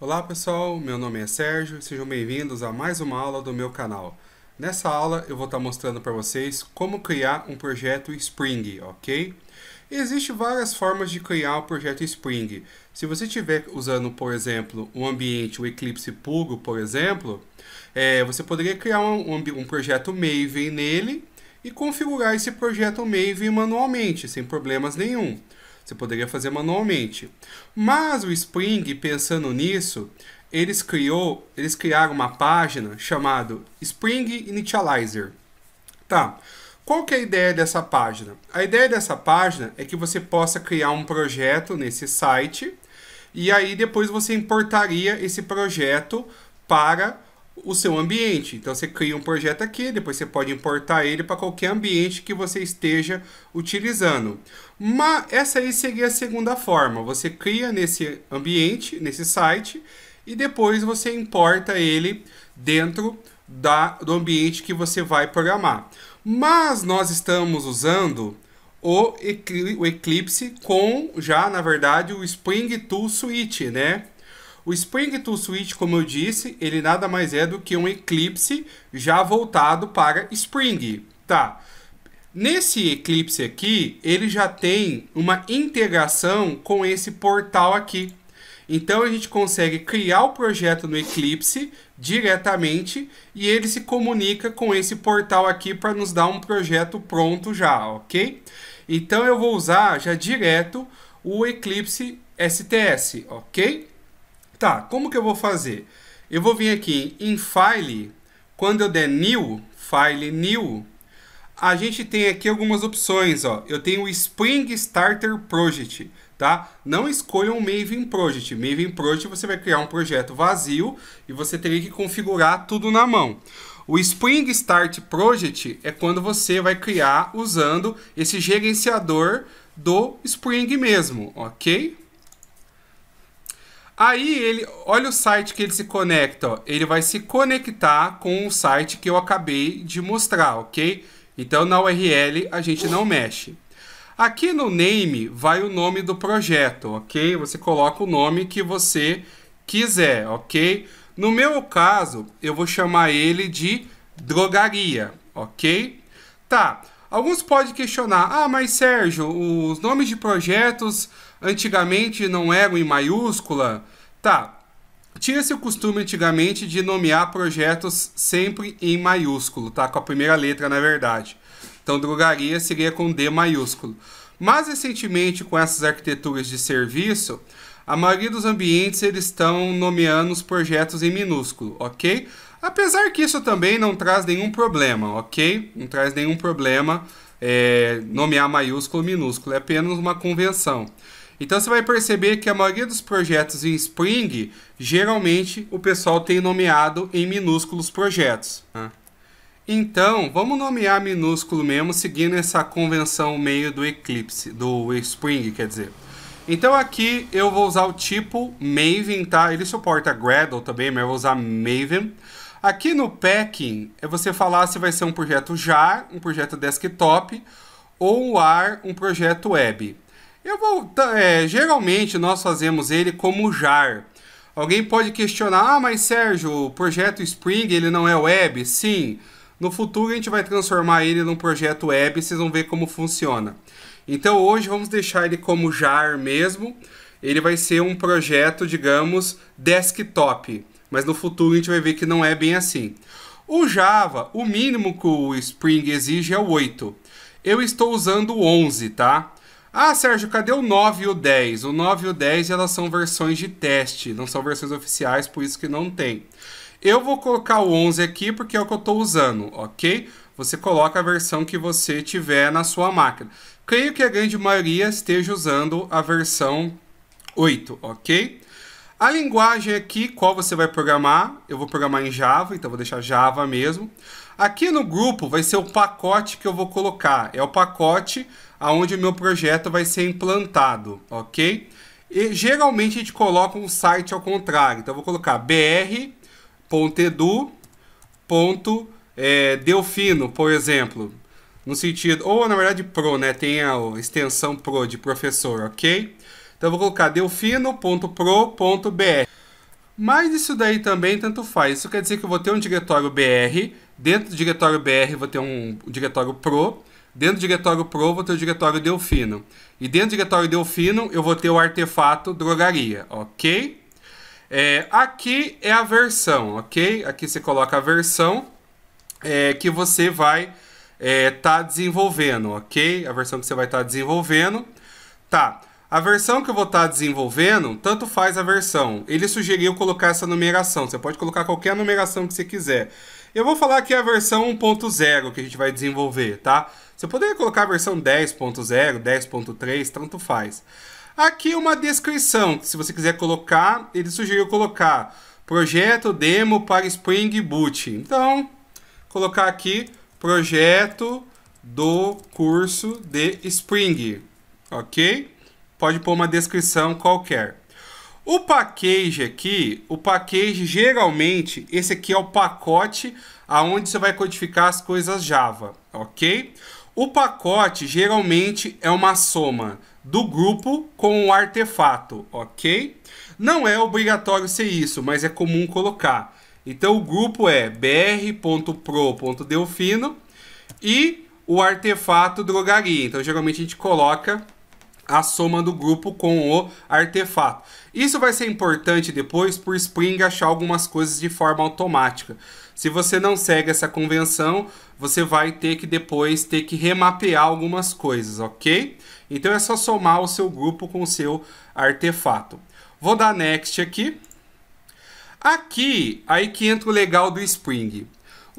Olá pessoal, meu nome é Sérgio, sejam bem-vindos a mais uma aula do meu canal. Nessa aula eu vou estar tá mostrando para vocês como criar um projeto Spring, ok? Existem várias formas de criar o um projeto Spring. Se você estiver usando, por exemplo, um ambiente, o Eclipse puro, por exemplo, é, você poderia criar um, um projeto Maven nele e configurar esse projeto Maven manualmente, sem problemas nenhum. Você poderia fazer manualmente. Mas o Spring, pensando nisso, eles criou, eles criaram uma página chamada Spring Initializer. Tá. Qual que é a ideia dessa página? A ideia dessa página é que você possa criar um projeto nesse site e aí depois você importaria esse projeto para o seu ambiente. Então você cria um projeto aqui, depois você pode importar ele para qualquer ambiente que você esteja utilizando. Mas essa aí seria a segunda forma. Você cria nesse ambiente, nesse site, e depois você importa ele dentro da, do ambiente que você vai programar. Mas nós estamos usando o, Eclipse com já, na verdade, o Spring Tool Suite, né? O Spring Tool Switch, como eu disse, ele nada mais é do que um Eclipse já voltado para Spring, tá? Nesse Eclipse aqui, ele já tem uma integração com esse portal aqui. Então a gente consegue criar o projeto no Eclipse diretamente e ele se comunica com esse portal aqui para nos dar um projeto pronto já, ok? Então eu vou usar já direto o Eclipse STS, ok? Tá, como que eu vou fazer? Eu vou vir aqui em File, quando eu der New, File New, a gente tem aqui algumas opções, ó. Eu tenho o Spring Starter Project, tá? Não escolha um Maven Project. Maven Project você vai criar um projeto vazio e você teria que configurar tudo na mão. O Spring Start Project é quando você vai criar usando esse gerenciador do Spring mesmo, ok? Aí ele, olha o site que ele se conecta, ó. ele vai se conectar com o site que eu acabei de mostrar, ok? Então na URL a gente não mexe. Aqui no name vai o nome do projeto, ok? Você coloca o nome que você quiser, ok? No meu caso, eu vou chamar ele de drogaria, ok? Tá. Alguns podem questionar, ah, mas Sérgio, os nomes de projetos antigamente não eram em maiúscula? Tá. Tinha-se o costume antigamente de nomear projetos sempre em maiúsculo, tá? Com a primeira letra, na verdade. Então, drogaria seria com D maiúsculo. Mas recentemente, com essas arquiteturas de serviço, a maioria dos ambientes eles estão nomeando os projetos em minúsculo, ok? Apesar que isso também não traz nenhum problema, ok? Não traz nenhum problema é, nomear maiúsculo ou minúsculo, é apenas uma convenção. Então você vai perceber que a maioria dos projetos em Spring, geralmente o pessoal tem nomeado em minúsculos projetos. Né? Então, vamos nomear minúsculo mesmo, seguindo essa convenção meio do Eclipse, do Spring, quer dizer. Então aqui eu vou usar o tipo Maven, tá? Ele suporta Gradle também, mas eu vou usar Maven. Aqui no Packing, é você falar se vai ser um projeto JAR, um projeto desktop, ou um AR, um projeto web. Eu vou. É, geralmente nós fazemos ele como jar. Alguém pode questionar, ah, mas Sérgio, o projeto Spring ele não é web? Sim. No futuro a gente vai transformar ele num projeto web, vocês vão ver como funciona. Então hoje vamos deixar ele como jar mesmo. Ele vai ser um projeto, digamos, desktop. Mas no futuro a gente vai ver que não é bem assim. O Java, o mínimo que o Spring exige é o 8. Eu estou usando o 11, tá? Ah, Sérgio, cadê o 9 e o 10? O 9 e o 10 elas são versões de teste, não são versões oficiais, por isso que não tem. Eu vou colocar o 11 aqui porque é o que eu estou usando, ok? Você coloca a versão que você tiver na sua máquina. Creio que a grande maioria esteja usando a versão 8, ok? A linguagem aqui, qual você vai programar, eu vou programar em Java, então vou deixar Java mesmo. Aqui no grupo vai ser o pacote que eu vou colocar, é o pacote aonde o meu projeto vai ser implantado, ok? E geralmente a gente coloca um site ao contrário, então eu vou colocar br.edu.delfino, eh, por exemplo, no sentido, ou na verdade pro, né, tem a extensão pro de professor, ok? Ok? Então eu vou colocar delfino.pro.br. Mas isso daí também tanto faz. Isso quer dizer que eu vou ter um diretório BR, dentro do diretório BR vou ter um diretório Pro, dentro do diretório Pro vou ter o diretório Delfino. E dentro do diretório Delfino eu vou ter o artefato drogaria, ok? É, aqui é a versão, ok? Aqui você coloca a versão é, que você vai estar é, tá desenvolvendo, ok? A versão que você vai estar tá desenvolvendo. Tá. A versão que eu vou estar tá desenvolvendo, tanto faz a versão. Ele sugeriu colocar essa numeração. Você pode colocar qualquer numeração que você quiser. Eu vou falar aqui a versão 1.0 que a gente vai desenvolver, tá? Você poderia colocar a versão 10.0, 10.3, tanto faz. Aqui uma descrição, se você quiser colocar, ele sugeriu colocar projeto demo para Spring Boot. Então, colocar aqui projeto do curso de Spring, ok? pode pôr uma descrição qualquer. O package aqui, o package geralmente, esse aqui é o pacote aonde você vai codificar as coisas Java, ok? O pacote geralmente é uma soma do grupo com o artefato, ok? Não é obrigatório ser isso, mas é comum colocar. Então o grupo é br.pro.delfino e o artefato drogaria. Então geralmente a gente coloca a soma do grupo com o artefato. Isso vai ser importante depois por Spring achar algumas coisas de forma automática. Se você não segue essa convenção, você vai ter que depois ter que remapear algumas coisas, ok? Então é só somar o seu grupo com o seu artefato. Vou dar next aqui. Aqui, aí que entra o legal do Spring.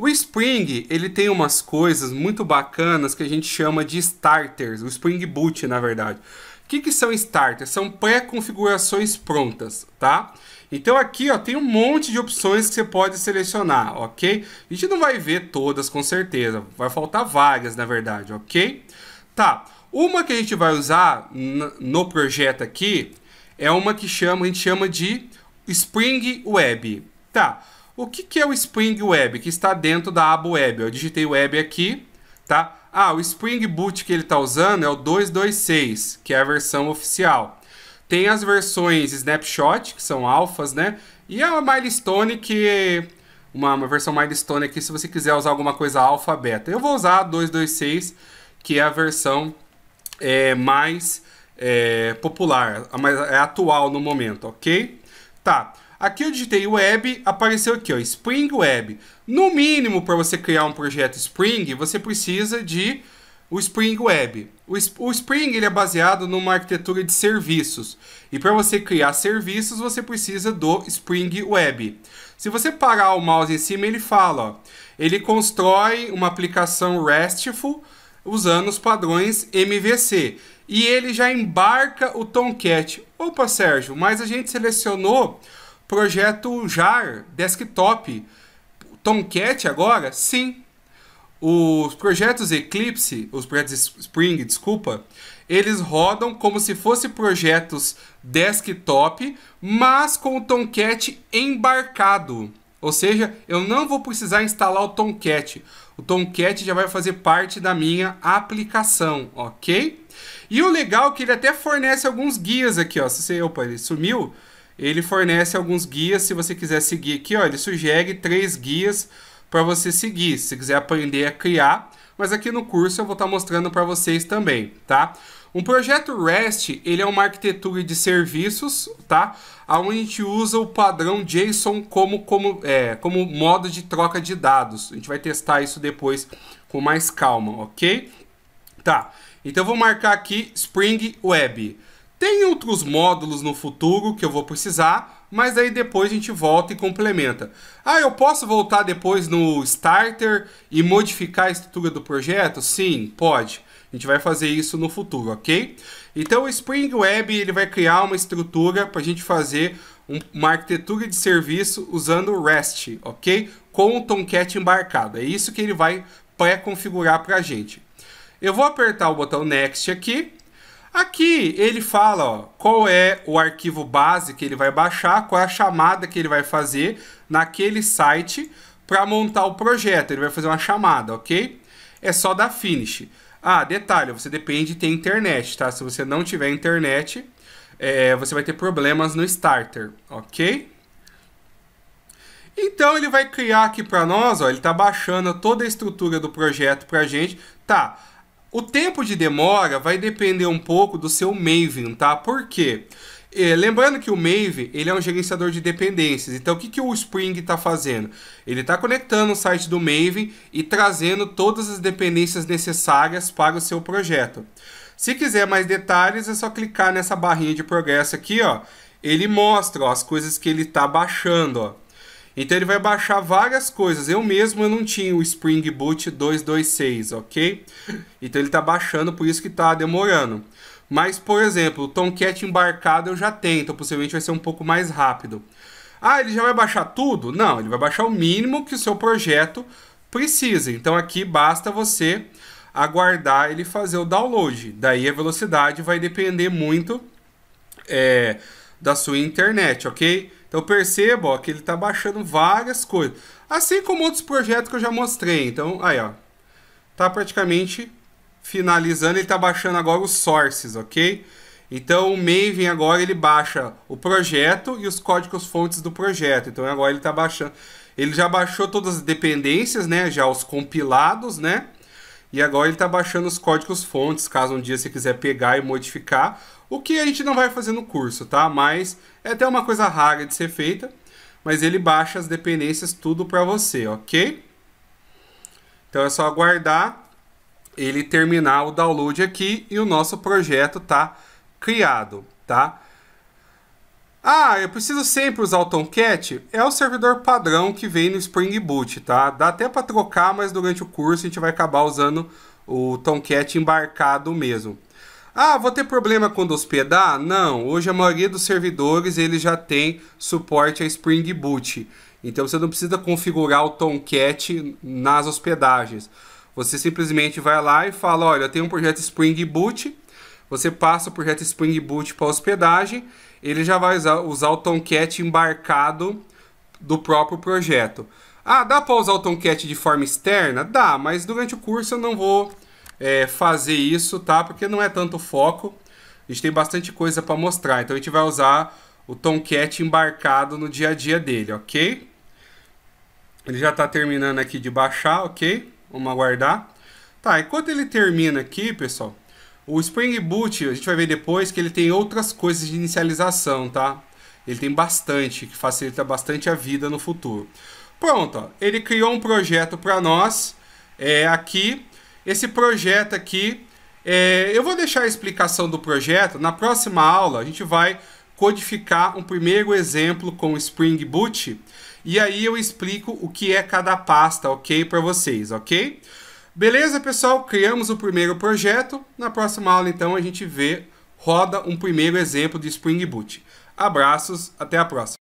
O Spring, ele tem umas coisas muito bacanas que a gente chama de starters, o Spring Boot, na verdade. O que, que são starters? São pré-configurações prontas, tá? Então aqui ó, tem um monte de opções que você pode selecionar, ok? A gente não vai ver todas com certeza, vai faltar várias na verdade, ok? Tá, uma que a gente vai usar no projeto aqui é uma que chama, a gente chama de Spring Web. Tá, o que, que é o Spring Web que está dentro da aba Web? Eu digitei Web aqui, tá? Ah, o Spring Boot que ele está usando é o 226, que é a versão oficial. Tem as versões Snapshot, que são alfas, né? E a Milestone, que uma, uma versão Milestone aqui, se você quiser usar alguma coisa alfa, beta. Eu vou usar a 226, que é a versão é, mais é, popular, mas é atual no momento, ok? Tá. Aqui eu digitei web, apareceu aqui, ó, Spring Web. No mínimo, para você criar um projeto Spring, você precisa de o Spring Web. O, o Spring ele é baseado numa arquitetura de serviços. E para você criar serviços, você precisa do Spring Web. Se você parar o mouse em cima, ele fala, ó, ele constrói uma aplicação RESTful usando os padrões MVC. E ele já embarca o Tomcat. Opa, Sérgio, mas a gente selecionou Projeto JAR, desktop, Tomcat agora? Sim. Os projetos Eclipse, os projetos Spring, desculpa, eles rodam como se fossem projetos desktop, mas com o Tomcat embarcado. Ou seja, eu não vou precisar instalar o Tomcat. O Tomcat já vai fazer parte da minha aplicação, ok? E o legal é que ele até fornece alguns guias aqui, ó. Se você, opa, ele sumiu. Ele fornece alguns guias, se você quiser seguir aqui, ó, ele sugere três guias para você seguir, se quiser aprender a criar, mas aqui no curso eu vou estar tá mostrando para vocês também, tá? Um projeto REST, ele é uma arquitetura de serviços, tá? Onde a gente usa o padrão JSON como, como, é, como modo de troca de dados. A gente vai testar isso depois com mais calma, ok? Tá, então eu vou marcar aqui Spring Web. Tem outros módulos no futuro que eu vou precisar, mas aí depois a gente volta e complementa. Ah, eu posso voltar depois no Starter e modificar a estrutura do projeto? Sim, pode. A gente vai fazer isso no futuro, ok? Então o Spring Web ele vai criar uma estrutura para a gente fazer uma arquitetura de serviço usando o REST, ok? Com o Tomcat embarcado. É isso que ele vai pré-configurar para a gente. Eu vou apertar o botão Next aqui Aqui ele fala ó, qual é o arquivo base que ele vai baixar, qual é a chamada que ele vai fazer naquele site para montar o projeto. Ele vai fazer uma chamada, ok? É só dar finish. Ah, detalhe, você depende de ter internet, tá? Se você não tiver internet, é, você vai ter problemas no starter, ok? Então ele vai criar aqui para nós, ó, ele está baixando toda a estrutura do projeto para a gente. Tá, o tempo de demora vai depender um pouco do seu Maven, tá? Por quê? É, lembrando que o Maven ele é um gerenciador de dependências. Então, o que, que o Spring está fazendo? Ele está conectando o site do Maven e trazendo todas as dependências necessárias para o seu projeto. Se quiser mais detalhes, é só clicar nessa barrinha de progresso aqui, ó. Ele mostra ó, as coisas que ele está baixando, ó. Então ele vai baixar várias coisas. Eu mesmo eu não tinha o Spring Boot 226, ok? Então ele está baixando, por isso que está demorando. Mas, por exemplo, o Tomcat embarcado eu já tenho, então possivelmente vai ser um pouco mais rápido. Ah, ele já vai baixar tudo? Não, ele vai baixar o mínimo que o seu projeto precisa. Então aqui basta você aguardar ele fazer o download. Daí a velocidade vai depender muito é, da sua internet, ok? Então perceba ó, que ele está baixando várias coisas. Assim como outros projetos que eu já mostrei. Então, aí ó. Tá praticamente finalizando. Ele está baixando agora os sources, ok? Então o Maven agora ele baixa o projeto e os códigos fontes do projeto. Então agora ele está baixando. Ele já baixou todas as dependências, né? Já os compilados, né? E agora ele está baixando os códigos fontes, caso um dia você quiser pegar e modificar. O que a gente não vai fazer no curso, tá? Mas é até uma coisa rara de ser feita, mas ele baixa as dependências tudo para você, ok? Então é só aguardar ele terminar o download aqui e o nosso projeto tá criado, tá? Ah, eu preciso sempre usar o Tomcat? É o servidor padrão que vem no Spring Boot, tá? Dá até para trocar, mas durante o curso a gente vai acabar usando o Tomcat embarcado mesmo. Ah, vou ter problema quando hospedar? Não, hoje a maioria dos servidores ele já tem suporte a Spring Boot. Então você não precisa configurar o Tomcat nas hospedagens. Você simplesmente vai lá e fala, olha, eu tenho um projeto Spring Boot, você passa o projeto Spring Boot para hospedagem, ele já vai usar, usar o Tomcat embarcado do próprio projeto. Ah, dá para usar o Tomcat de forma externa? Dá, mas durante o curso eu não vou é, fazer isso, tá? Porque não é tanto foco. A gente tem bastante coisa para mostrar. Então a gente vai usar o Tomcat embarcado no dia a dia dele, ok? Ele já está terminando aqui de baixar, ok? Vamos aguardar. Tá, enquanto ele termina aqui, pessoal, o Spring Boot, a gente vai ver depois que ele tem outras coisas de inicialização, tá? Ele tem bastante, que facilita bastante a vida no futuro. Pronto, ó, ele criou um projeto para nós é, aqui esse projeto aqui. É, eu vou deixar a explicação do projeto. Na próxima aula, a gente vai codificar um primeiro exemplo com Spring Boot. E aí eu explico o que é cada pasta, ok? Para vocês, ok? Beleza, pessoal? Criamos o primeiro projeto. Na próxima aula, então, a gente vê, roda um primeiro exemplo de Spring Boot. Abraços, até a próxima.